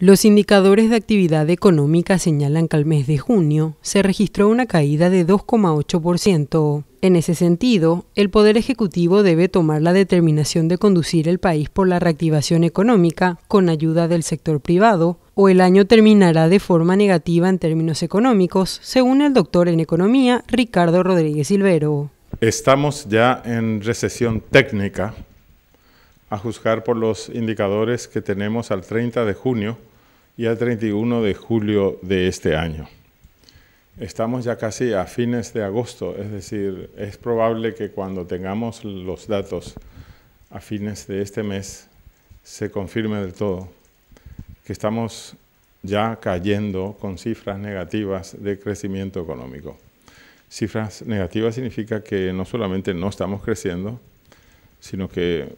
Los indicadores de actividad económica señalan que al mes de junio se registró una caída de 2,8%. En ese sentido, el Poder Ejecutivo debe tomar la determinación de conducir el país por la reactivación económica con ayuda del sector privado, o el año terminará de forma negativa en términos económicos, según el doctor en economía Ricardo Rodríguez Silvero. Estamos ya en recesión técnica, a juzgar por los indicadores que tenemos al 30 de junio y al 31 de julio de este año. Estamos ya casi a fines de agosto, es decir, es probable que cuando tengamos los datos a fines de este mes se confirme del todo que estamos ya cayendo con cifras negativas de crecimiento económico. Cifras negativas significa que no solamente no estamos creciendo, sino que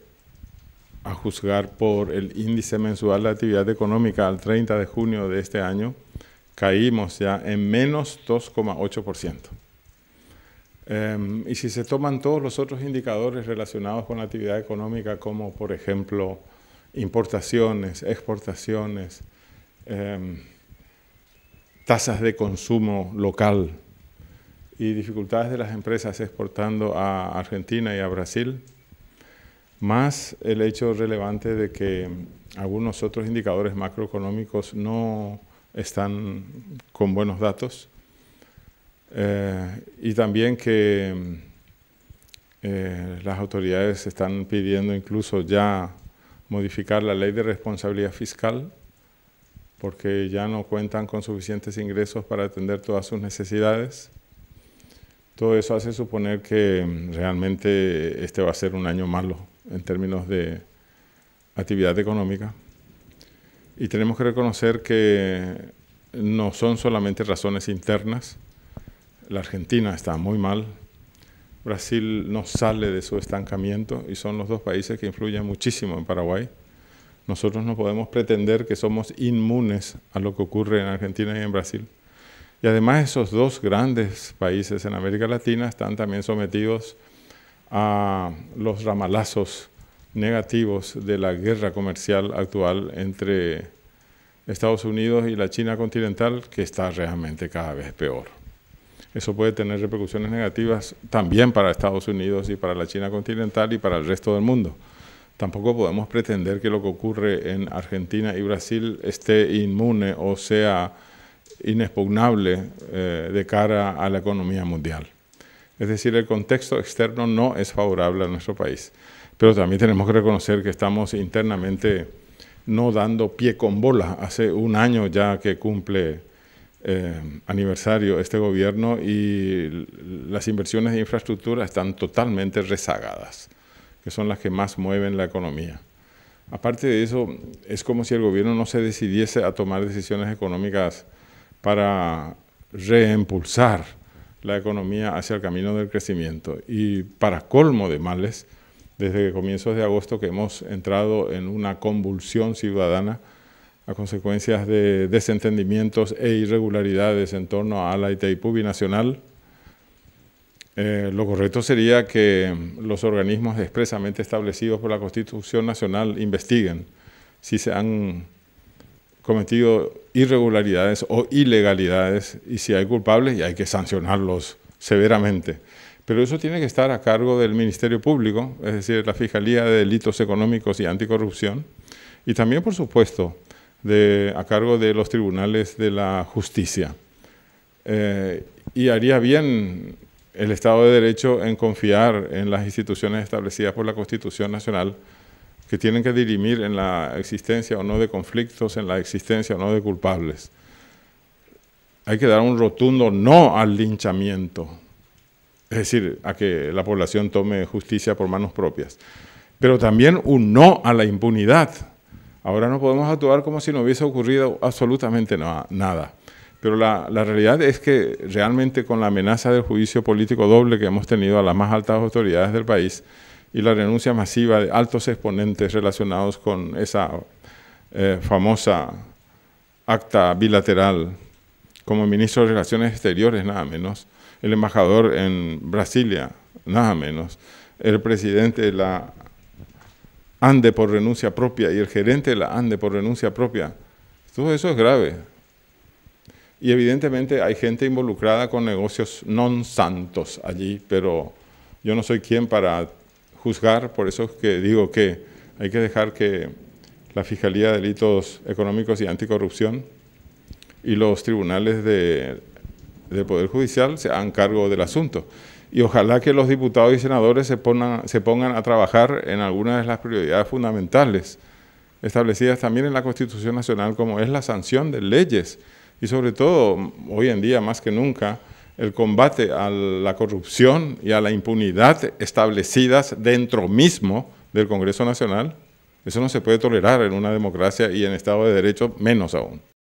a juzgar por el índice mensual de actividad económica al 30 de junio de este año, caímos ya en menos 2,8%. Em, y si se toman todos los otros indicadores relacionados con la actividad económica, como por ejemplo importaciones, exportaciones, em, tasas de consumo local y dificultades de las empresas exportando a Argentina y a Brasil, más el hecho relevante de que algunos otros indicadores macroeconómicos no están con buenos datos eh, y también que eh, las autoridades están pidiendo incluso ya modificar la ley de responsabilidad fiscal porque ya no cuentan con suficientes ingresos para atender todas sus necesidades. Todo eso hace suponer que realmente este va a ser un año malo en términos de actividad económica. Y tenemos que reconocer que no son solamente razones internas. La Argentina está muy mal. Brasil no sale de su estancamiento y son los dos países que influyen muchísimo en Paraguay. Nosotros no podemos pretender que somos inmunes a lo que ocurre en Argentina y en Brasil. Y además esos dos grandes países en América Latina están también sometidos a los ramalazos negativos de la guerra comercial actual entre Estados Unidos y la China continental, que está realmente cada vez peor. Eso puede tener repercusiones negativas también para Estados Unidos y para la China continental y para el resto del mundo. Tampoco podemos pretender que lo que ocurre en Argentina y Brasil esté inmune o sea inexpugnable eh, de cara a la economía mundial. Es decir, el contexto externo no es favorable a nuestro país. Pero también tenemos que reconocer que estamos internamente no dando pie con bola. Hace un año ya que cumple eh, aniversario este gobierno y las inversiones de infraestructura están totalmente rezagadas, que son las que más mueven la economía. Aparte de eso, es como si el gobierno no se decidiese a tomar decisiones económicas para reimpulsar la economía hacia el camino del crecimiento. Y para colmo de males, desde comienzos de agosto que hemos entrado en una convulsión ciudadana a consecuencias de desentendimientos e irregularidades en torno a la Itaipú binacional. Eh, lo correcto sería que los organismos expresamente establecidos por la Constitución Nacional investiguen si se han cometido irregularidades o ilegalidades y si hay culpables y hay que sancionarlos severamente. Pero eso tiene que estar a cargo del Ministerio Público, es decir, la Fiscalía de Delitos Económicos y Anticorrupción, y también, por supuesto, de, a cargo de los tribunales de la justicia. Eh, y haría bien el Estado de Derecho en confiar en las instituciones establecidas por la Constitución Nacional que tienen que dirimir en la existencia o no de conflictos, en la existencia o no de culpables. Hay que dar un rotundo no al linchamiento, es decir, a que la población tome justicia por manos propias, pero también un no a la impunidad. Ahora no podemos actuar como si no hubiese ocurrido absolutamente nada. Pero la, la, realidad es que realmente con la amenaza del juicio político doble que hemos tenido a las más altas autoridades del país, y la renuncia masiva de altos exponentes relacionados con esa eh, famosa acta bilateral como ministro de Relaciones Exteriores, nada menos, el embajador en Brasilia, nada menos, el presidente de la ANDE por renuncia propia y el gerente de la ANDE por renuncia propia. Todo eso es grave. Y evidentemente hay gente involucrada con negocios non santos allí, pero yo no soy quien para juzgar, por eso que digo que hay que dejar que la Fiscalía de Delitos Económicos y Anticorrupción y los tribunales de, Poder Judicial se hagan cargo del asunto. Y ojalá que los diputados y senadores se, pongan, se pongan a trabajar en algunas de las prioridades fundamentales establecidas también en la Constitución Nacional, como es la sanción de leyes. Y sobre todo, hoy en día, más que nunca, el combate a la corrupción y a la impunidad establecidas dentro mismo del Congreso Nacional, eso no se puede tolerar en una democracia y en Estado de Derecho menos aún.